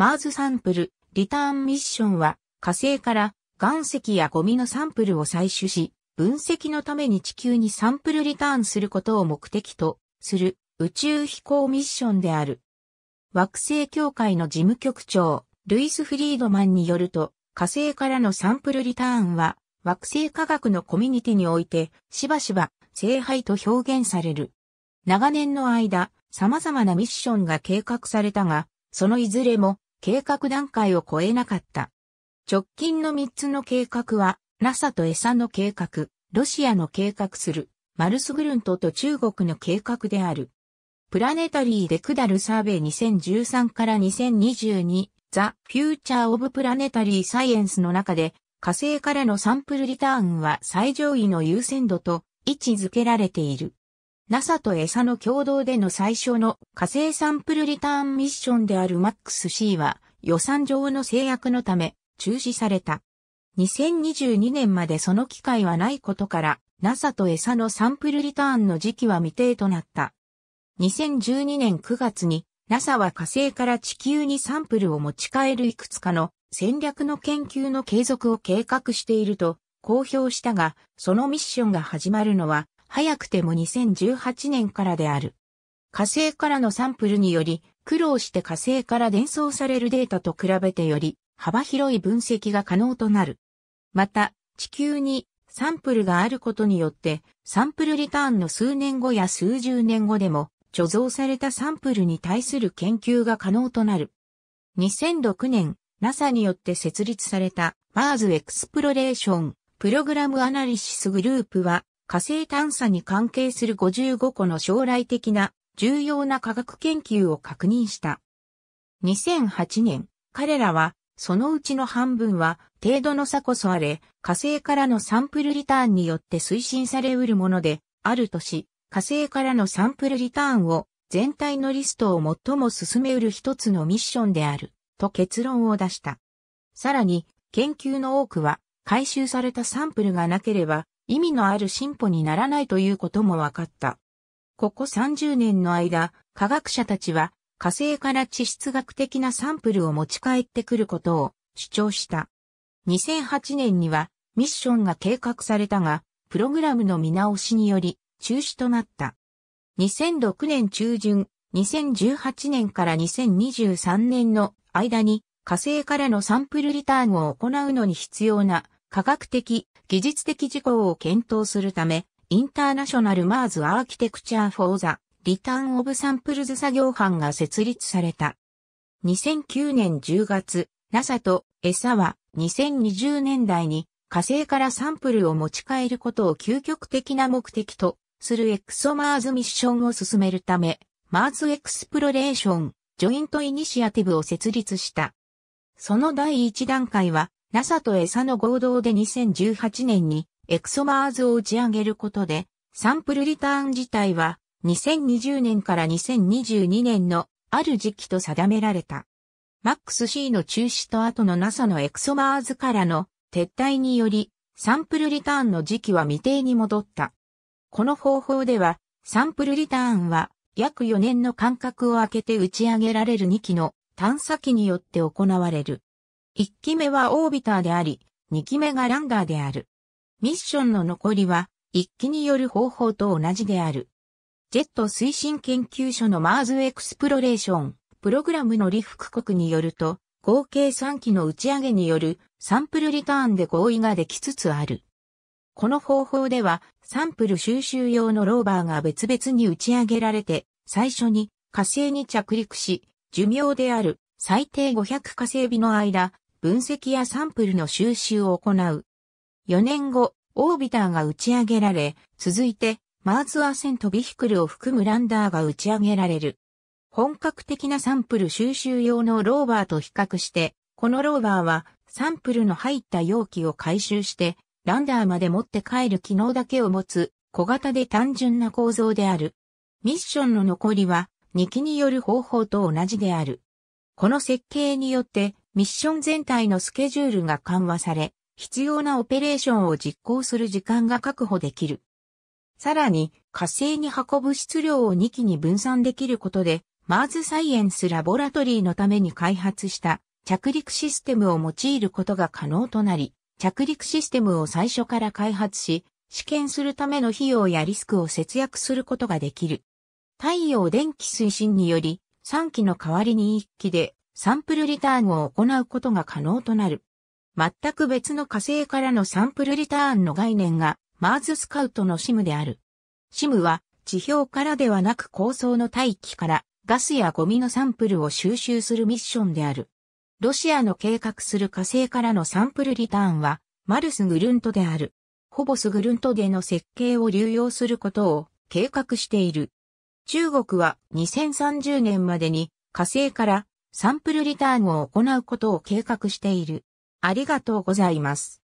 マーズサンプル、リターンミッションは、火星から岩石やゴミのサンプルを採取し、分析のために地球にサンプルリターンすることを目的とする宇宙飛行ミッションである。惑星協会の事務局長、ルイス・フリードマンによると、火星からのサンプルリターンは、惑星科学のコミュニティにおいて、しばしば、聖杯と表現される。長年の間、様々なミッションが計画されたが、そのいずれも計画段階を超えなかった。直近の3つの計画は、NASA とエサの計画、ロシアの計画する、マルスグルントと中国の計画である。プラネタリーで下るサーベイ2013から2022、ザ・フューチャー・オブ・プラネタリー・サイエンスの中で、火星からのサンプルリターンは最上位の優先度と位置づけられている。NASA と ESA の共同での最初の火星サンプルリターンミッションである MAX-C は予算上の制約のため中止された。2022年までその機会はないことから NASA と ESA のサンプルリターンの時期は未定となった。2012年9月に NASA は火星から地球にサンプルを持ち帰るいくつかの戦略の研究の継続を計画していると公表したが、そのミッションが始まるのは早くても2018年からである。火星からのサンプルにより、苦労して火星から伝送されるデータと比べてより、幅広い分析が可能となる。また、地球にサンプルがあることによって、サンプルリターンの数年後や数十年後でも、貯蔵されたサンプルに対する研究が可能となる。2006年、NASA によって設立されたマーズエクスプロレーション、プログラムアナリシスグループは、火星探査に関係する55個の将来的な重要な科学研究を確認した。2008年、彼らは、そのうちの半分は、程度の差こそあれ、火星からのサンプルリターンによって推進されうるもので、あるとし、火星からのサンプルリターンを、全体のリストを最も進めうる一つのミッションである、と結論を出した。さらに、研究の多くは、回収されたサンプルがなければ、意味のある進歩にならないということも分かった。ここ30年の間、科学者たちは火星から地質学的なサンプルを持ち帰ってくることを主張した。2008年にはミッションが計画されたが、プログラムの見直しにより中止となった。2006年中旬、2018年から2023年の間に火星からのサンプルリターンを行うのに必要な科学的、技術的事項を検討するため、インターナショナルマーズアーキテクチャーフォーザ、リターンオブサンプルズ作業班が設立された。2009年10月、NASA と ESA は2020年代に火星からサンプルを持ち帰ることを究極的な目的とするエクソマーズミッションを進めるため、マーズエクスプロレーション、ジョイントイニシアティブを設立した。その第一段階は、NASA と餌の合同で2018年にエクソマーズを打ち上げることで、サンプルリターン自体は2020年から2022年のある時期と定められた。MAX-C の中止と後の NASA のエクソマーズからの撤退により、サンプルリターンの時期は未定に戻った。この方法では、サンプルリターンは約4年の間隔を空けて打ち上げられる2機の探査機によって行われる。1機目はオービターであり、2機目がランダーである。ミッションの残りは、1機による方法と同じである。ジェット推進研究所のマーズエクスプロレーション、プログラムの利福国によると、合計3機の打ち上げによるサンプルリターンで合意ができつつある。この方法では、サンプル収集用のローバーが別々に打ち上げられて、最初に火星に着陸し、寿命である最低500火星日の間、分析やサンプルの収集を行う。4年後、オービターが打ち上げられ、続いて、マーズアセントビヒクルを含むランダーが打ち上げられる。本格的なサンプル収集用のローバーと比較して、このローバーはサンプルの入った容器を回収して、ランダーまで持って帰る機能だけを持つ小型で単純な構造である。ミッションの残りは、2機による方法と同じである。この設計によってミッション全体のスケジュールが緩和され、必要なオペレーションを実行する時間が確保できる。さらに、火星に運ぶ質量を2機に分散できることで、マーズサイエンスラボラトリーのために開発した着陸システムを用いることが可能となり、着陸システムを最初から開発し、試験するための費用やリスクを節約することができる。太陽電気推進により、3機の代わりに1機でサンプルリターンを行うことが可能となる。全く別の火星からのサンプルリターンの概念がマーズスカウトのシムである。シムは地表からではなく高層の大気からガスやゴミのサンプルを収集するミッションである。ロシアの計画する火星からのサンプルリターンはマルスグルントである。ホボスグルントでの設計を流用することを計画している。中国は2030年までに火星からサンプルリターンを行うことを計画している。ありがとうございます。